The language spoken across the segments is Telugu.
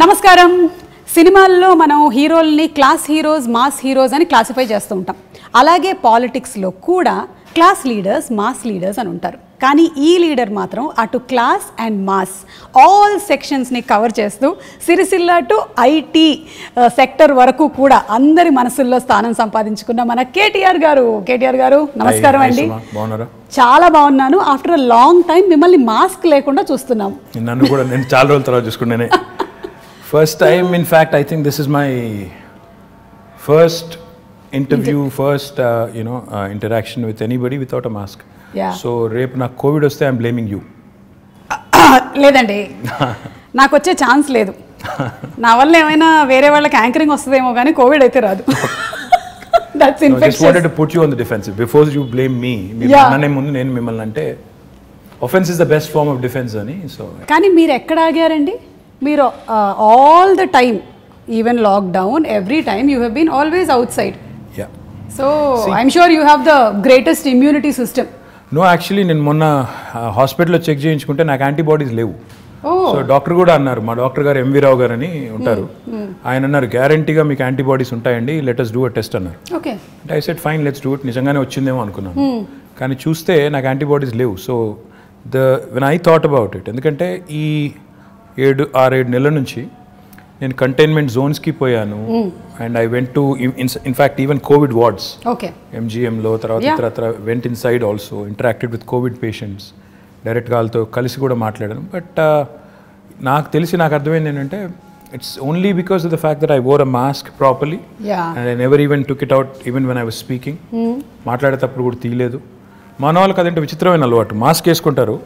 నమస్కారం సినిమాల్లో మనం హీరోల్ని క్లాస్ హీరోస్ మాస్ హీరోస్ అని క్లాసిఫై చేస్తూ ఉంటాం అలాగే పాలిటిక్స్లో కూడా క్లాస్ లీడర్స్ మాస్ లీడర్స్ అని ఉంటారు కానీ ఈ లీడర్ మాత్రం అటు క్లాస్ అండ్ మాస్ ఆల్ సెక్షన్స్ని కవర్ చేస్తూ సిరిసిల్ల టు ఐటీ సెక్టర్ వరకు కూడా అందరి మనసుల్లో స్థానం సంపాదించుకున్న మన కేటీఆర్ గారు కేటీఆర్ గారు నమస్కారం అండి చాలా బాగున్నాను ఆఫ్టర్ లాంగ్ టైం మిమ్మల్ని మాస్క్ లేకుండా చూస్తున్నాం నన్ను కూడా నేను చాలా రోజుల తర్వాత చూసుకున్నాను first time in fact I think this is my first interview first you know interaction with anybody without a mask so రేపు నాకు కోవిడ్ వస్తే ఐఎమ్ బ్లేమింగ్ యూ లేదండి నాకు వచ్చే ఛాన్స్ లేదు నా వల్ల ఏమైనా వేరే వాళ్ళకి యాంకరింగ్ వస్తుందేమో కానీ కోవిడ్ అయితే రాదు టు పుట్ బ్లేమ్ మీ ముందు నేను మిమ్మల్ని అంటే offence is the best form of defence అని సో కానీ మీరు ఎక్కడ ఆగారండి మీరు all the time even lockdown every time you have been always outside so I'm sure you have the greatest immunity system no actually నేను మొన్న హాస్పిటల్లో చెక్ చేయించుకుంటే నాకు యాంటీబాడీస్ లేవు సో డాక్టర్ కూడా అన్నారు మా డాక్టర్ గారు ఎంవి రావు గారు అని ఉంటారు hmm, hmm. ఆయన అన్నారు గ్యారంటీగా మీకు యాంటీబాడీస్ ఉంటాయండి లెటస్ డూ అ టెస్ట్ అన్నారు అంటే I said fine let's do it నిజంగానే వచ్చిందేమో అనుకున్నాను hmm. కానీ చూస్తే నాకు యాంటీబాడీస్ లేవు so the when I thought about it ఎందుకంటే ఈ ఏడు ఆరేడు నెలల నుంచి నేను కంటైన్మెంట్ జోన్స్కి పోయాను and I went to in fact even Covid wards ఎంజీఎంలో తర్వాత తర్వాత went inside also interacted with Covid patients డైరెక్ట్గా వాళ్ళతో కలిసి కూడా మాట్లాడాను బట్ uh, నాకు తెలిసి నాకు అర్థమైంది ఏంటంటే it's only because of the fact that I wore a mask properly and I never even took it out even when I was speaking మాట్లాడేటప్పుడు కూడా తీయలేదు మన వాళ్ళకి అదేంటి విచిత్రమైన అలవాటు మాస్క్ వేసుకుంటారు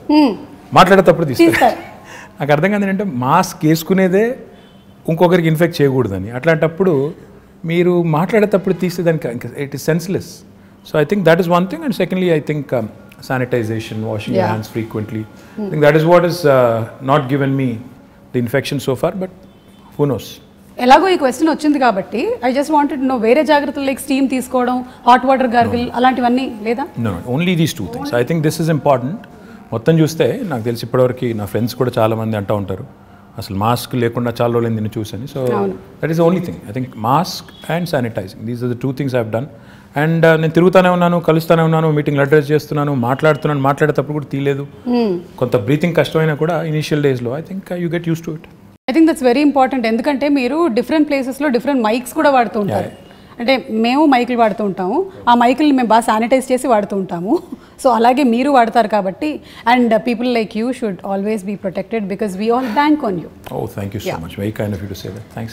మాట్లాడేటప్పుడు తీసుకుంటారు నాకు అర్థం కాదు ఏంటంటే మాస్క్ వేసుకునేదే ఇంకొకరికి ఇన్ఫెక్ట్ చేయకూడదని అట్లాంటప్పుడు మీరు మాట్లాడేటప్పుడు తీసే దానికి it is senseless so I think that is one thing and secondly I think sanitisation washing hands frequently I think that is what is not given me the infection so far but who knows ఎలాగో ఈ క్వశ్చన్ వచ్చింది కాబట్టి ఐ జస్ట్ వాంటెడ్ నో వేరే జాగ్రత్తలు లైక్ స్టీమ్ తీసుకోవడం హాట్ వాటర్ గార్గిల్ అలాంటివన్నీ లేదా only these two things I think this is important మొత్తం చూస్తే నాకు తెలిసి ఇప్పటివరకు నా ఫ్రెండ్స్ కూడా చాలామంది అంటూ ఉంటారు అసలు మాస్క్ లేకుండా చాలా రోజులు నిన్ను చూసాను so that is only thing I think mask and sanitising these are the two things have done and నేను తిరుగుతూనే ఉన్నాను కలుస్తూనే ఉన్నాను మీటింగ్లు అడ్రస్ చేస్తున్నాను మాట్లాడుతున్నాను మాట్లాడేటప్పుడు కూడా తీయలేదు hmm. కొంత బ్రీతింగ్ కష్టమైనా కూడా ఇనిషియల్ డేస్లో I think you get used to it I think that's very important ఎందుకంటే మీరు డిఫరెంట్ ప్లేసెస్లో డిఫరెంట్ మైక్స్ కూడా వాడుతూ ఉంటారు అంటే మేము మైకులు వాడుతూ ఉంటాము ఆ మైకులు మేము బాగా శానిటైజ్ చేసి వాడుతూ ఉంటాము So, alage meeru vaadatar kabatti and uh, people like you should always be protected because we all bank on you. Oh, thank you so much. Very kind of you to say that. Thanks.